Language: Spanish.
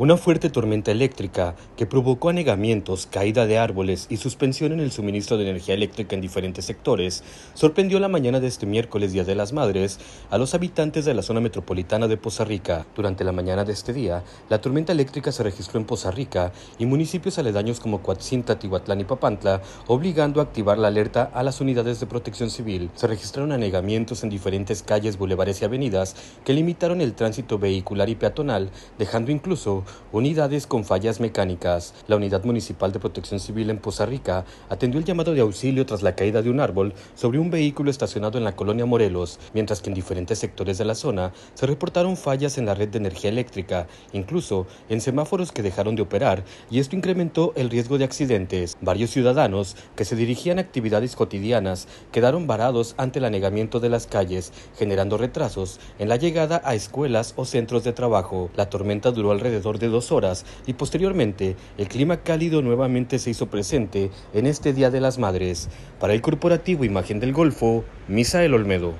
Una fuerte tormenta eléctrica que provocó anegamientos, caída de árboles y suspensión en el suministro de energía eléctrica en diferentes sectores sorprendió la mañana de este miércoles Día de las Madres a los habitantes de la zona metropolitana de Poza Rica. Durante la mañana de este día, la tormenta eléctrica se registró en Poza Rica y municipios aledaños como Coatzinta, Tihuatlán y Papantla, obligando a activar la alerta a las unidades de protección civil. Se registraron anegamientos en diferentes calles, bulevares y avenidas que limitaron el tránsito vehicular y peatonal, dejando incluso unidades con fallas mecánicas. La Unidad Municipal de Protección Civil en Poza Rica atendió el llamado de auxilio tras la caída de un árbol sobre un vehículo estacionado en la colonia Morelos, mientras que en diferentes sectores de la zona se reportaron fallas en la red de energía eléctrica, incluso en semáforos que dejaron de operar, y esto incrementó el riesgo de accidentes. Varios ciudadanos que se dirigían a actividades cotidianas quedaron varados ante el anegamiento de las calles, generando retrasos en la llegada a escuelas o centros de trabajo. La tormenta duró alrededor de dos horas y posteriormente el clima cálido nuevamente se hizo presente en este Día de las Madres. Para el Corporativo Imagen del Golfo, misa Misael Olmedo.